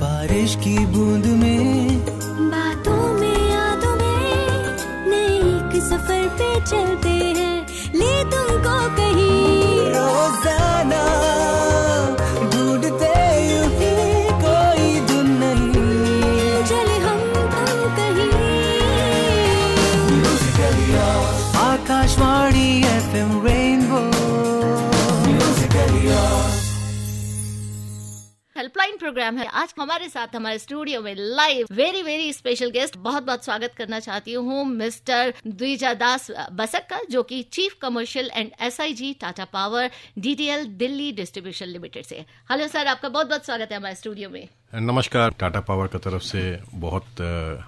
बारिश की बूंद में बातों में यादों में नए एक सफर पे चलते प्रोग्राम है आज हमारे साथ हमारे स्टूडियो में live very very special guest बहुत बहुत स्वागत करना चाहती हूँ मिस्टर द्विजा दास बसक का जो की chief commercial and S Tata power DTL Delhi distribution limited से हेलो सर आपका बहुत बहुत स्वागत है हमारे स्टूडियो में नमस्कार टाटा पावर की तरफ से बहुत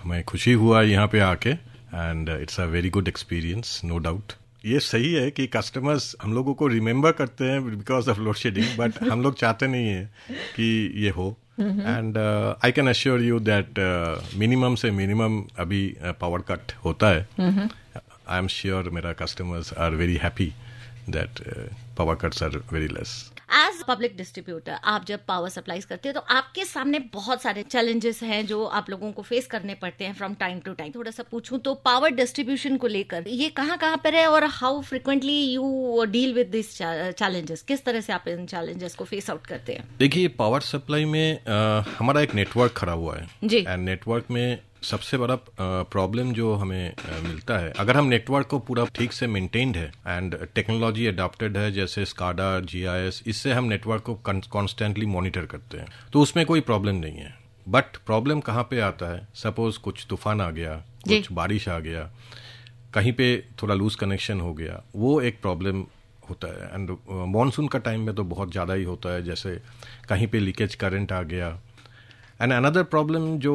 हमें खुशी हुआ यहाँ पे आके and it's a very good experience no doubt ये सही है कि कस्टमर्स हम लोगों को रिमेम्बर करते हैं because of load shedding but हम लोग चाहते नहीं है कि ये हो and I can assure you that minimum से मिनिमम अभी पावर uh, कट होता है आई एम श्योर मेरा customers are very happy that power cuts are very less public distributor आप जब पावर सप्लाईज करते हैं तो आपके सामने बहुत सारे चैलेंजेस हैं जो आप लोगों को फेस करने पड़ते हैं फ्रॉम टाइम टू टाइम थोड़ा सा पूछूं तो पावर डिस्ट्रीब्यूशन को लेकर ये कहाँ कहाँ पर है और how frequently you deal with this challenges किस तरह से आप इन चैलेंजेस को फेस आउट करते हैं देखिए पावर सप्लाई में आ, हमारा एक नेटवर्क खड़ा हुआ है जी एंड नेटवर्क में सबसे बड़ा प्रॉब्लम जो हमें मिलता है अगर हम नेटवर्क को पूरा ठीक से मेंटेन्ड है एंड टेक्नोलॉजी अडाप्टेड है जैसे स्काडा जीआईएस इससे हम नेटवर्क को कॉन्स्टेंटली मॉनिटर करते हैं तो उसमें कोई प्रॉब्लम नहीं है बट प्रॉब्लम कहाँ पे आता है सपोज कुछ तूफान आ गया कुछ बारिश आ गया कहीं पे थोड़ा लूज कनेक्शन हो गया वो एक प्रॉब्लम होता है एंड मानसून का टाइम में तो बहुत ज़्यादा ही होता है जैसे कहीं पे लीकेज करंट आ गया एंड अनदर प्रॉब्लम जो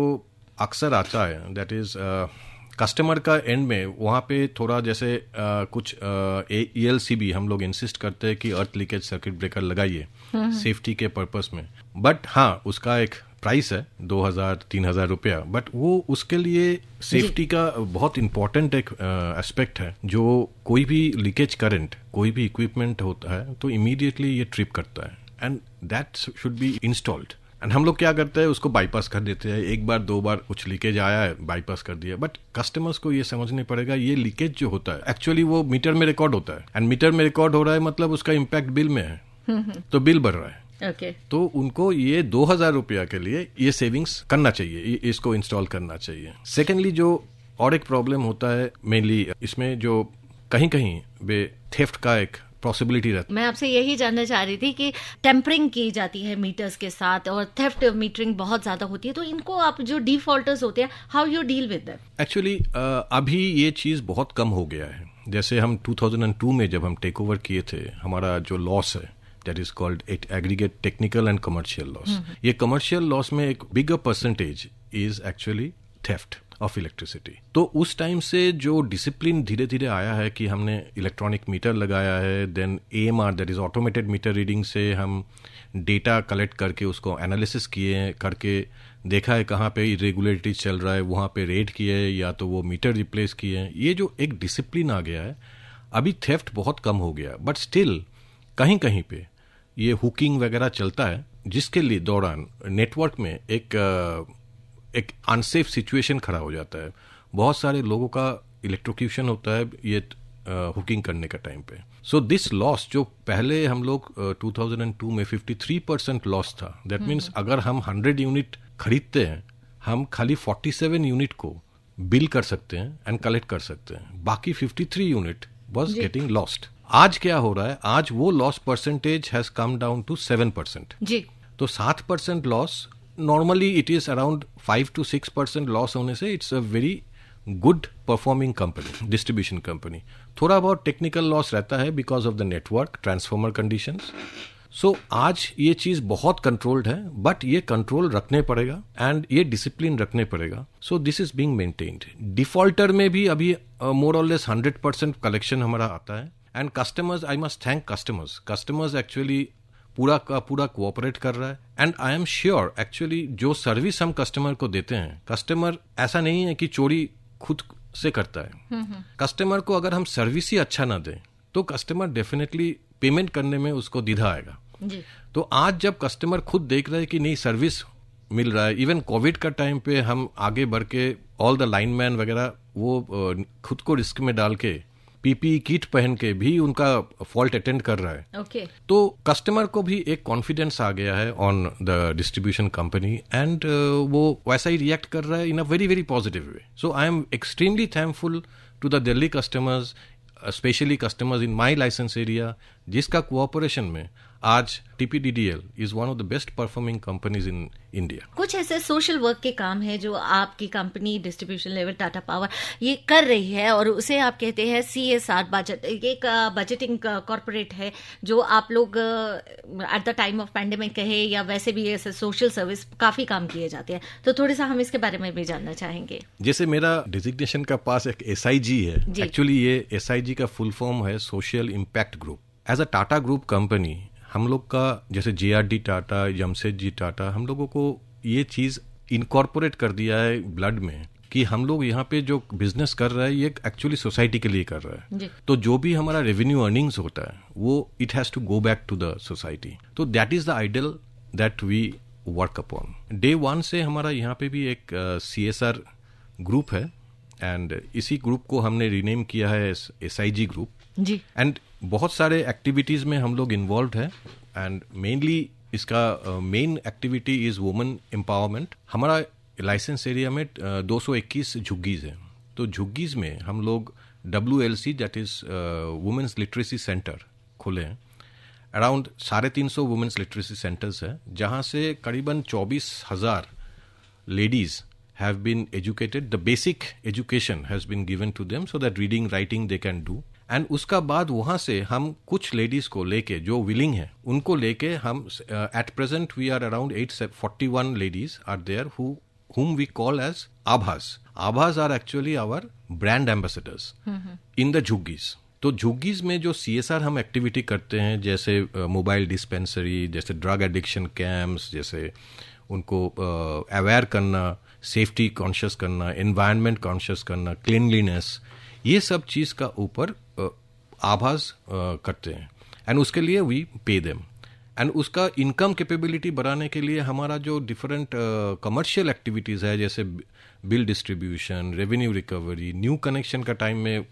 अक्सर आता है दैट इज़ कस्टमर का एंड में वहाँ पे थोड़ा जैसे आ, uh, कुछ ई एल सी भी हम लोग इंसिस्ट करते हैं कि अर्थ लीकेज सर्किट ब्रेकर लगाइए सेफ्टी के पर्पस में बट हाँ उसका एक प्राइस है दो हज़ार तीन हज़ार रुपया बट वो उसके लिए सेफ्टी का बहुत इम्पोर्टेंट एक एस्पेक्ट uh, है जो कोई भी लीकेज करंट कोई भी इक्विपमेंट होता है तो इमीडिएटली ये ट्रिप करता है and that should be installed and हम लोग क्या करते हैं उसको बाईपास कर देते हैं एक बार दो बार कुछ लीकेज आया है बाईपास कर दिया बट कस्टमर्स को ये समझने पड़ेगा ये लीकेज जो होता है एक्चुअली वो मीटर में रिकॉर्ड होता है एंड मीटर में रिकॉर्ड हो रहा है मतलब उसका इम्पैक्ट बिल में है तो बिल बढ़ रहा है Okay. तो उनको ये दो हजार रुपया के लिए ये सेविंग्स करना चाहिए इसको इंस्टॉल करना चाहिए सेकेंडली जो और एक प्रॉब्लम होता है मेनली इसमें जो कहीं कहीं वे थेफ्ट का एक पॉसिबिलिटी रहती मैं आपसे यही जानना चाह रही थी कि टेम्परिंग की जाती है मीटर्स के साथ और थेफ्ट मीटरिंग बहुत ज्यादा होती है तो इनको आप जो डिफॉल्टर्स होते हैं how you deal with actually अभी ये चीज बहुत कम हो गया है जैसे हम 2002 में जब हम टेक ओवर किए थे हमारा जो लॉस है that is called it aggregate technical and commercial loss ये कमर्शियल लॉस में एक bigger percentage is actually theft of electricity तो उस टाइम से जो डिसिप्लिन धीरे धीरे आया है कि हमने इलेक्ट्रॉनिक मीटर लगाया है then A M R that is automated meter reading से हम डेटा कलेक्ट करके उसको एनालिसिस किए करके देखा है कहाँ पे इरेगुलरिटीज चल रहा है वहाँ पे रेड किए या तो वो मीटर रिप्लेस किए हैं ये जो एक डिसिप्लिन आ गया है अभी थेफ्ट बहुत कम हो गया बट स्टिल कहीं कहीं पे ये हुकिंग वगैरह चलता है जिसके लिए दौरान नेटवर्क में एक एक अनसेफ सिचुएशन खड़ा हो जाता है बहुत सारे लोगों का इलेक्ट्रोक्यूशन होता है ये हुकिंग करने का टाइम पे सो दिस लॉस जो पहले हम लोग टू में 53 परसेंट लॉस था दैट मीन्स हम्म, हम्म। अगर हम 100 यूनिट खरीदते हैं हम खाली 47 यूनिट को बिल कर सकते हैं एंड कलेक्ट कर सकते हैं बाकी 53 यूनिट वॉज गेटिंग लॉस्ट आज क्या हो रहा है आज वो loss percentage has come down to seven percent जी तो सात percent loss normally it is around five to six percent loss होने से it's a very good performing company distribution company थोड़ा बहुत टेक्निकल लॉस रहता है because of the network transformer condition so आज ये चीज़ बहुत कंट्रोल्ड है बट ये कंट्रोल रखने पड़ेगा एंड ये डिसिप्लिन रखने पड़ेगा so this is being maintained defaulter में भी अभी more all less hundred percent collection हमारा आता है and customers I must thank customers customers actually पूरा का पूरा कोऑपरेट कर रहा है and I am sure actually जो सर्विस हम कस्टमर को देते हैं कस्टमर ऐसा नहीं है कि चोरी खुद से करता है कस्टमर हम्म, हम्म। को अगर हम सर्विस ही अच्छा ना दें तो कस्टमर डेफिनेटली पेमेंट करने में उसको दिधा आएगा तो आज जब कस्टमर खुद देख रहे हैं कि नहीं सर्विस मिल रहा है इवन कोविड का टाइम पे हम आगे बढ़ के ऑल द लाइनमैन वगैरह वो खुद को रिस्क में डाल के पीपी किट पहन के भी उनका फॉल्ट अटेंड कर रहा है okay. तो कस्टमर को भी एक कॉन्फिडेंस आ गया है on the distribution company and वो वैसा ही रिएक्ट कर रहा है in a very very positive way so I am extremely thankful to the Delhi customers specially customers in my license area जिसका कोऑपरेशन में आज TPDDL is one of the best performing companies in India कुछ ऐसे social work के काम है जो आपकी company distribution level Tata power ये कर रही है और उसे आप कहते हैं सी एस आर बजट एक बजटिंग कॉरपोरेट है जो आप लोग at the time of pandemic कहे या वैसे भी ऐसे सोशल सर्विस काफी काम किए जाते हैं तो थोड़े सा हम इसके बारे में भी जानना चाहेंगे जैसे मेरा डिजिग्नेशन का पास एक एस है एक्चुअली ये एस का फुल फॉर्म है social impact group as a Tata group company हम लोग का जैसे J R D Tata Jamshed ji Tata हम लोगों को ये चीज़ इनकॉर्पोरेट कर दिया है ब्लड में कि हम लोग यहाँ पे जो बिजनेस कर रहे हैं ये एक्चुअली सोसाइटी के लिए कर रहा है तो जो भी हमारा रेवेन्यू अर्निंग्स होता है वो it has to go back to the society तो that is the ideal that we work upon day one से हमारा यहाँ पे भी एक सी एस आर ग्रुप है एंड इसी ग्रुप को हमने रीनेम किया है एस आई जी ग्रुप जी एंड बहुत सारे एक्टिविटीज़ में हम लोग इन्वॉल्व हैं एंड मेनली इसका main activity is women empowerment हमारा लाइसेंस एरिया में uh, दो सौ इक्कीस झुग्गीज़ हैं तो झुग्गीज़ में हम लोग W L C that is women's literacy centre खुले हैं अराउंड साढ़े तीन सौ वुमेन्स लिटरेसी सेंटर्स हैं जहाँ से करीबन चौबीस हज़ार ladies have been educated the basic education has been given to them so that reading writing they can do And उसका बाद वहाँ से हम कुछ लेडीज़ को लेके जो विलिंग है उनको लेके हम at present we are around eight forty one ladies are whom we call as Abhas. Abhas are actually our brand ambassadors mm-hmm. in the juggies. तो झुग्गीज में जो सी हम एक्टिविटी करते हैं जैसे मोबाइल डिस्पेंसरी जैसे ड्रग एडिक्शन कैंप्स जैसे उनको अवेयर करना सेफ्टी कॉन्शियस करना इन्वायरमेंट कॉन्शियस करना क्लिनलीनेस ये सब चीज़ का ऊपर आभास करते हैं एंड उसके लिए वी पे देम एंड उसका इनकम कैपेबिलिटी बढ़ाने के लिए हमारा जो डिफरेंट कमर्शियल एक्टिविटीज़ है जैसे bill distribution revenue recovery new connection का टाइम में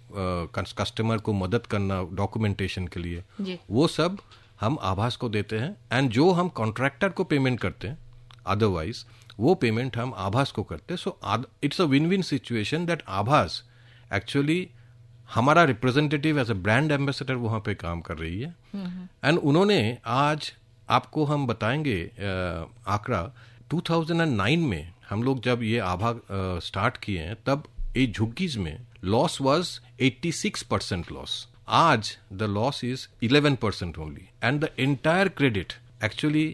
कस्टमर को मदद करना डॉक्यूमेंटेशन के लिए वो सब हम आभास को देते हैं एंड जो हम कॉन्ट्रैक्टर को पेमेंट करते हैं अदरवाइज वो पेमेंट हम आभास को करते हैं so it's a win win situation that Aabhas actually हमारा representative as a brand ambassador वहाँ पे काम कर रही है एंड हम्म, हम्म। उन्होंने आज आपको हम बताएंगे आकरा 2009 में हम लोग जब ये आभा स्टार्ट किए हैं तब ये झुग्गीज में लॉस वाज 86 परसेंट लॉस आज the loss is 11 percent only and the entire credit actually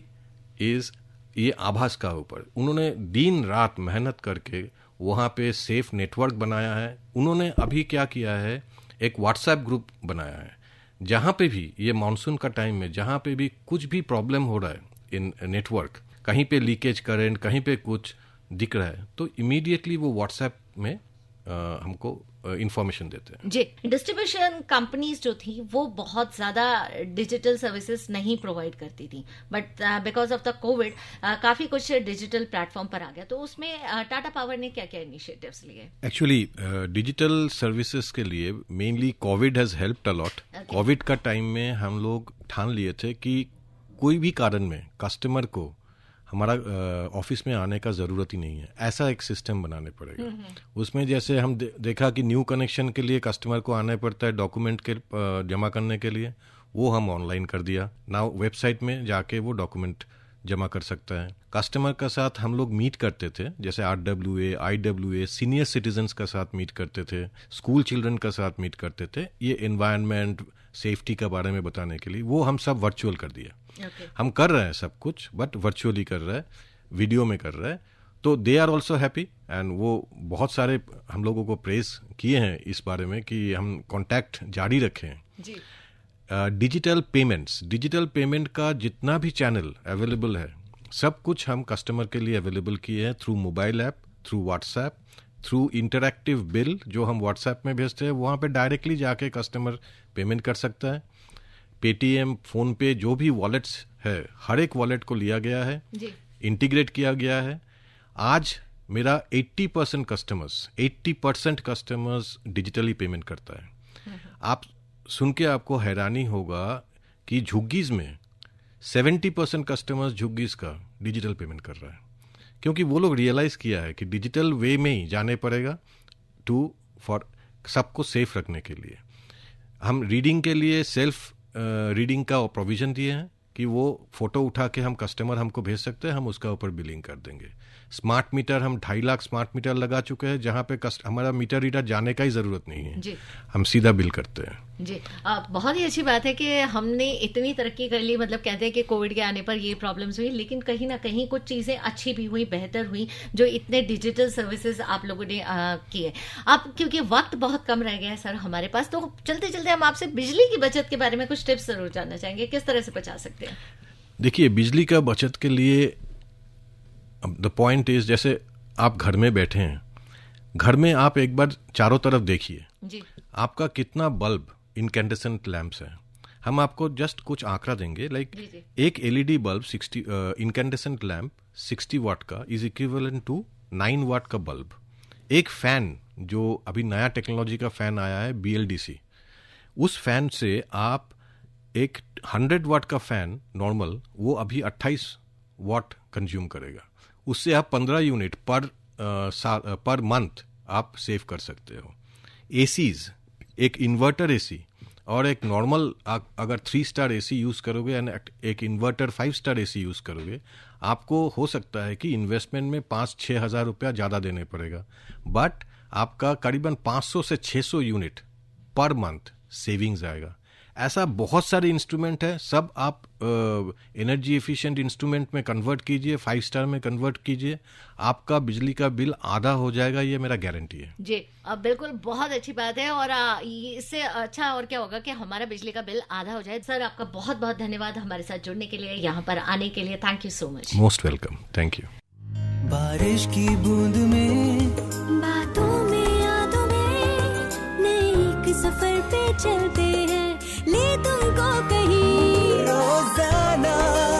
is ये आभास का ऊपर उन्होंने दिन रात मेहनत करके वहाँ पे सेफ नेटवर्क बनाया है उन्होंने अभी क्या किया है एक व्हाट्सएप ग्रुप बनाया है जहाँ पे भी ये मानसून का टाइम में जहाँ पे भी कुछ भी प्रॉब्लम हो रहा है इन नेटवर्क कहीं पे लीकेज करेंट कहीं पे कुछ दिख रहा है तो इमीडिएटली वो व्हाट्सएप में आ, हमको इन्फॉर्मेशन देते हैं जी डिस्ट्रीब्यूशन कंपनीज जो थी वो बहुत ज़्यादा डिजिटल सर्विसेज नहीं प्रोवाइड करती थी but because of the COVID काफ़ी कुछ डिजिटल प्लेटफॉर्म पर आ गया तो उसमें टाटा uh, पावर ने क्या क्या इनिशियटिव लिए एक्चुअली डिजिटल सर्विसेज के लिए mainly COVID has help a lot COVID का टाइम में हम लोग ठान लिए थे कि कोई भी कारण में कस्टमर को हमारा ऑफिस में आने का ज़रूरत ही नहीं है ऐसा एक सिस्टम बनाने पड़ेगा हम्म, हम्म। उसमें जैसे हम दे, देखा कि न्यू कनेक्शन के लिए कस्टमर को आना पड़ता है डॉक्यूमेंट के जमा करने के लिए वो हम ऑनलाइन कर दिया ना वेबसाइट में जाके वो डॉक्यूमेंट जमा कर सकता है कस्टमर का साथ हम लोग मीट करते थे जैसे R W A I W A senior citizen का साथ मीट करते थे स्कूल चिल्ड्रन का साथ मीट करते थे ये इन्वायरमेंट सेफ्टी के बारे में बताने के लिए वो हम सब वर्चुअल कर दिया okay. हम कर रहे हैं सब कुछ बट वर्चुअली कर रहे हैं वीडियो में कर रहे हैं तो they are also happy and वो बहुत सारे हम लोगों को प्रेस किए हैं इस बारे में कि हम कॉन्टैक्ट जारी रखें डिजिटल पेमेंट्स डिजिटल पेमेंट का जितना भी चैनल अवेलेबल है सब कुछ हम कस्टमर के लिए अवेलेबल किए हैं through mobile app through WhatsApp through interactive bill जो हम व्हाट्सएप में भेजते हैं वहाँ पे डायरेक्टली जाके कस्टमर पेमेंट कर सकता है पेटीएम फ़ोनपे जो भी वॉलेट्स है हर एक वॉलेट को लिया गया है इंटीग्रेट किया गया है आज मेरा 80 percent customers 80 percent customers digitally payment करता है हम्म। आप सुन के आपको हैरानी होगा कि झुग्गीज़ में 70 परसेंट कस्टमर्स झुग्गीज़ का डिजिटल पेमेंट कर रहा है क्योंकि वो लोग रियलाइज किया है कि डिजिटल वे में ही जाने पड़ेगा टू फॉर सबको सेफ रखने के लिए हम रीडिंग के लिए सेल्फ रीडिंग का प्रोविजन दिए हैं कि वो फोटो उठा के हम कस्टमर हमको भेज सकते हैं हम उसका ऊपर बिलिंग कर देंगे स्मार्ट मीटर हम ढाई लाख स्मार्ट मीटर लगा चुके हैं जहाँ पे कस्ट हमारा मीटर रीडर जाने का ही ज़रूरत नहीं है जी। हम सीधा बिल करते हैं जी आ, बहुत ही अच्छी बात है कि हमने इतनी तरक्की कर ली मतलब कहते हैं कि कोविड के आने पर ये प्रॉब्लम्स हुई लेकिन कहीं ना कहीं कुछ चीज़ें अच्छी भी हुई बेहतर हुई जो इतने डिजिटल सर्विसेज आप लोगों ने किए आप क्योंकि वक्त बहुत कम रह गया है सर हमारे पास तो चलते चलते हम आपसे बिजली की बचत के बारे में कुछ टिप्स जरूर जानना चाहेंगे किस तरह से बचा सकते हैं देखिए बिजली का बचत के लिए द पॉइंट इज जैसे आप घर में बैठे हैं घर में आप एक बार चारों तरफ देखिए आपका कितना बल्ब इनकेंडेसेंट लैम्प्स है हम आपको जस्ट कुछ आंकड़ा देंगे लाइक like, एक LED bulb sixty incandescent lamp sixty watt का is equivalent to nine watt का बल्ब एक फैन जो अभी नया टेक्नोलॉजी का फैन आया है बी उस फैन से आप एक हंड्रेड वाट का फैन नॉर्मल वो अभी अट्ठाईस वाट कंज्यूम करेगा उससे आप पंद्रह यूनिट पर आ, पर मंथ आप सेव कर सकते हो ए एक इन्वर्टर ए और एक नॉर्मल अगर थ्री स्टार ए यूज़ करोगे एंड एक inverter five star AC use करोगे आपको हो सकता है कि इन्वेस्टमेंट में पाँच छः हज़ार रुपया ज़्यादा देने पड़ेगा बट आपका करीबन 500 से 600 यूनिट पर मंथ सेविंग्स आएगा ऐसा बहुत सारे इंस्ट्रूमेंट है सब आप एनर्जी एफिशिएंट इंस्ट्रूमेंट में कन्वर्ट कीजिए फाइव स्टार में कन्वर्ट कीजिए आपका बिजली का बिल आधा हो जाएगा ये मेरा गारंटी है जी अब बिल्कुल बहुत अच्छी बात है और इससे अच्छा और क्या होगा कि हमारा बिजली का बिल आधा हो जाए सर आपका बहुत बहुत धन्यवाद हमारे साथ जुड़ने के लिए यहाँ पर आने के लिए thank you so much most welcome thank you बारिश की बूंद में बातों में यादों में नई सफर पे चलते हैं ले तुमको कहीं रोजाना